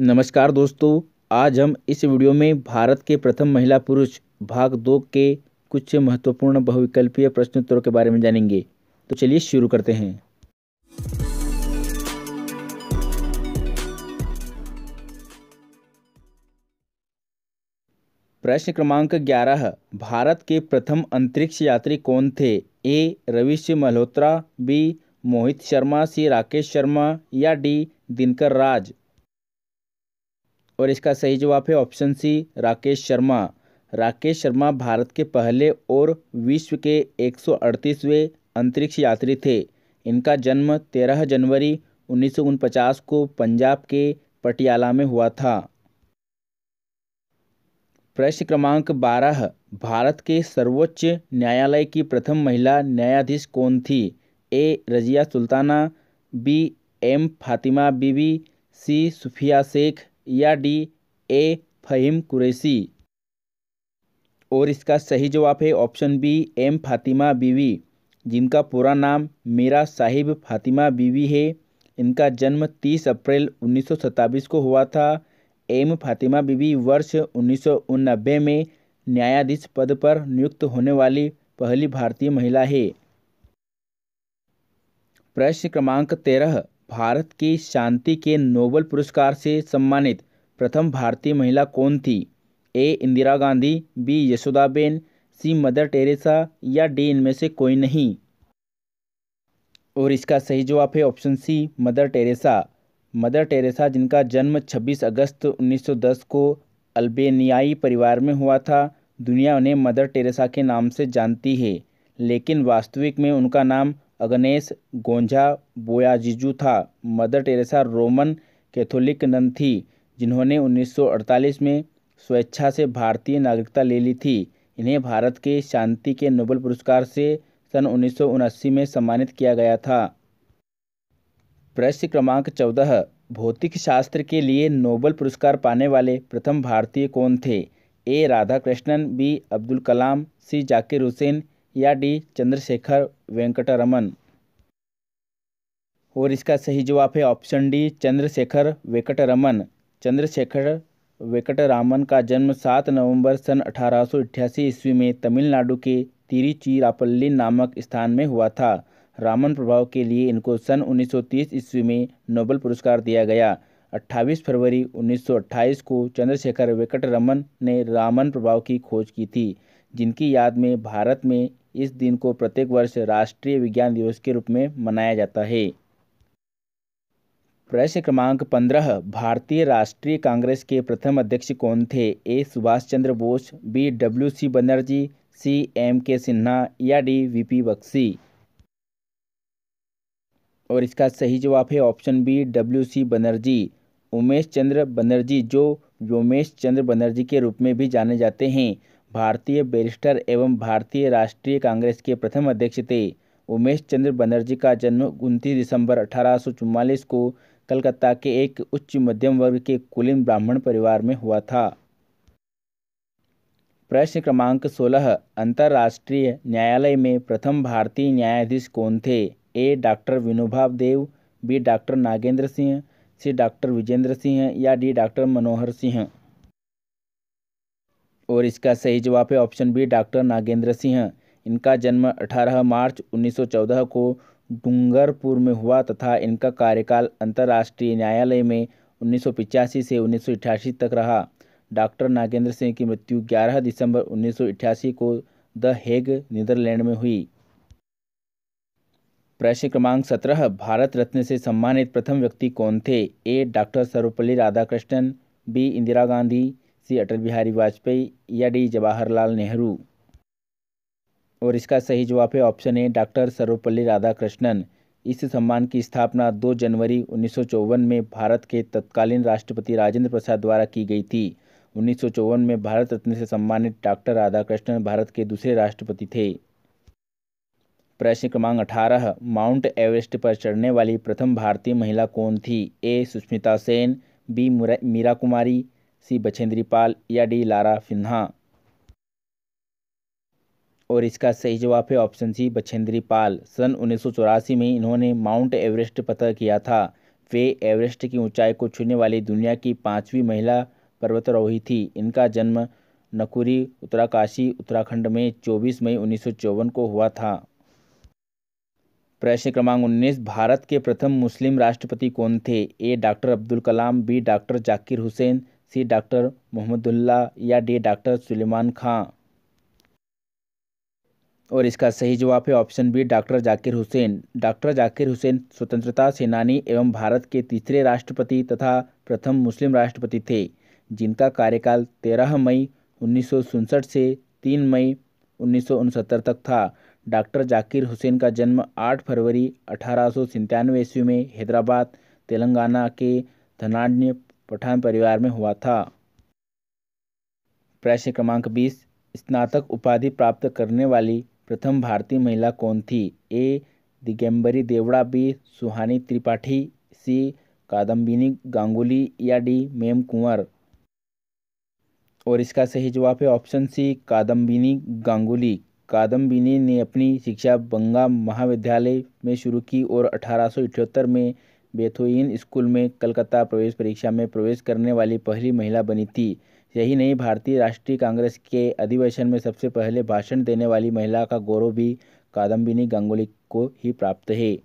नमस्कार दोस्तों आज हम इस वीडियो में भारत के प्रथम महिला पुरुष भाग दो के कुछ महत्वपूर्ण बहुविकल्पीय प्रश्नोत्तरों के बारे में जानेंगे तो चलिए शुरू करते हैं प्रश्न क्रमांक 11 भारत के प्रथम अंतरिक्ष यात्री कौन थे A Ravish Malhotra B Mohit Sharma C Rakesh Sharma या डी दिनकर राज और इसका सही जवाब है ऑप्शन सी राकेश शर्मा राकेश शर्मा भारत के पहले और विश्व के 138वें अंतरिक्ष यात्री थे इनका जन्म 13 जनवरी उन्नीस को पंजाब के पटियाला में हुआ था प्रश्न क्रमांक 12 भारत के सर्वोच्च न्यायालय की प्रथम महिला न्यायाधीश कौन थी A Razia Sultana B M Fathima Beevi C Sufia Sheikh या डी ए फ़हीम कुरैसी और इसका सही जवाब है ऑप्शन बी एम फातिमा बीवी जिनका पूरा नाम मीरा साहिब फातिमा बीवी है इनका जन्म 30 अप्रैल उन्नीस को हुआ था एम फातिमा बीवी वर्ष उन्नीस में न्यायाधीश पद पर नियुक्त होने वाली पहली भारतीय महिला है प्रश्न क्रमांक तेरह भारत की शांति के नोबेल पुरस्कार से सम्मानित प्रथम भारतीय महिला कौन थी A Indira Gandhi B Yashodaben C Mother Teresa या डी इनमें से कोई नहीं और इसका सही जवाब है option C Mother Teresa Mother Teresa जिनका जन्म 26 अगस्त 1910 को अल्बेनियाई परिवार में हुआ था दुनिया उन्हें मदर टेरेसा के नाम से जानती है लेकिन वास्तविक में उनका नाम अग्नेश गोंझा बोयाजीजू था Mother Teresa Roman Catholic nun थी जिन्होंने 1948 में स्वेच्छा से भारतीय नागरिकता ले ली थी इन्हें भारत के शांति के नोबल पुरस्कार से सन उन्नीस में सम्मानित किया गया था प्रश्न क्रमांक चौदह भौतिक शास्त्र के लिए नोबल पुरस्कार पाने वाले प्रथम भारतीय कौन थे A Radha Krishnan B Abdul Kalam C Zakir Hussain या डी चंद्रशेखर वेंकटरमन और इसका सही जवाब है ऑप्शन डी चंद्रशेखर वेंकटरमन चंद्रशेखर वेंकटरामन का जन्म 7 नवंबर सन अठारह ईस्वी में तमिलनाडु के तिरिचिरापल्ली नामक स्थान में हुआ था रामन प्रभाव के लिए इनको सन 1930 ईस्वी में नोबल पुरस्कार दिया गया 28 फरवरी 1928 को चंद्रशेखर वेंकटरमन ने रामन प्रभाव की खोज की थी जिनकी याद में भारत में इस दिन को प्रत्येक वर्ष राष्ट्रीय विज्ञान दिवस के रूप में मनाया जाता है प्रश्न क्रमांक पंद्रह भारतीय राष्ट्रीय कांग्रेस के प्रथम अध्यक्ष कौन थे A Subhash Chandra Bose B W C Banerjee C M K Sinha या डी वी पी बक्सी और इसका सही जवाब है option B W C Banerjee Umesh Chandra Banerjee जो व्योमेश चंद्र बनर्जी के रूप में भी जाने जाते हैं भारतीय बैरिस्टर एवं भारतीय राष्ट्रीय कांग्रेस के प्रथम अध्यक्ष थे उमेश चंद्र बनर्जी का जन्म उनतीस दिसंबर अठारह को कलकत्ता के एक उच्च मध्यम वर्ग के कुलीन ब्राह्मण परिवार में हुआ था प्रश्न क्रमांक 16 अंतर्राष्ट्रीय न्यायालय में प्रथम भारतीय न्यायाधीश कौन थे A doctor Vinoba Dev B doctor Nagendra Singh C doctor Vijendra Singh या डी डॉक्टर मनोहर सिंह और इसका सही जवाब है option B doctor Nagendra Singh इनका जन्म 18 मार्च 1914 को डूंगरपुर में हुआ तथा इनका कार्यकाल अंतर्राष्ट्रीय न्यायालय में उन्नीस से उन्नीस तक रहा डॉक्टर नागेंद्र सिंह की मृत्यु 11 दिसंबर उन्नीस को द हेग नीदरलैंड में हुई प्रश्न क्रमांक सत्रह भारत रत्न से सम्मानित प्रथम व्यक्ति कौन थे A doctor Sarvepalli Radhakrishnan B Indira Gandhi C Atal Bihari Vajpayee या डी जवाहरलाल नेहरू और इसका सही जवाब है option A doctor Sarvepalli Radhakrishnan इस सम्मान की स्थापना 2 जनवरी उन्नीस में भारत के तत्कालीन राष्ट्रपति राजेंद्र प्रसाद द्वारा की गई थी उन्नीस में भारत रत्न से सम्मानित डॉक्टर राधाकृष्णन भारत के दूसरे राष्ट्रपति थे प्रश्न क्रमांक अठारह माउंट एवरेस्ट पर चढ़ने वाली प्रथम भारतीय महिला कौन थी A Sushmita Sen B Meera Kumari C Bachendri Pal या डी लारा फिन्हा और इसका सही जवाब है ऑप्शन सी बछेंद्री पाल सन उन्नीस में इन्होंने माउंट एवरेस्ट पता किया था वे एवरेस्ट की ऊंचाई को छूने वाली दुनिया की पांचवी महिला पर्वतारोही थी इनका जन्म नकुरी उत्तराकाशी उत्तराखंड में 24 मई उन्नीस को हुआ था प्रश्न क्रमांक 19 भारत के प्रथम मुस्लिम राष्ट्रपति कौन थे A doctor Abdul Kalam B doctor Zakir Hussain C doctor Mohammadulla या डी डॉक्टर सुलेमान खां और इसका सही जवाब है option B doctor Zakir Hussain doctor Zakir Hussain स्वतंत्रता सेनानी एवं भारत के तीसरे राष्ट्रपति तथा प्रथम मुस्लिम राष्ट्रपति थे जिनका कार्यकाल 13 मई उन्नीस से 3 मई उन्नीस तक था डॉक्टर जाकिर हुसैन का जन्म 8 फरवरी अठारह ईस्वी में हैदराबाद तेलंगाना के धनाढ़ पठान परिवार में हुआ था प्रश्न क्रमांक बीस स्नातक उपाधि प्राप्त करने वाली प्रथम भारतीय महिला कौन थी A Digambari Devda B Suhani Tripathi C Kadambini Ganguly या डी मेम कुंवर और इसका सही जवाब है ऑप्शन सी कादम्बिनी गांगुली कादम्बिनी ने अपनी शिक्षा बंगा महाविद्यालय में शुरू की और अठारह में बेथोइन स्कूल में कलकत्ता प्रवेश परीक्षा में प्रवेश करने वाली पहली महिला बनी थी यही नहीं भारतीय राष्ट्रीय कांग्रेस के अधिवेशन में सबसे पहले भाषण देने वाली महिला का गौरव भी कादम्बिनी गांगुली को ही प्राप्त है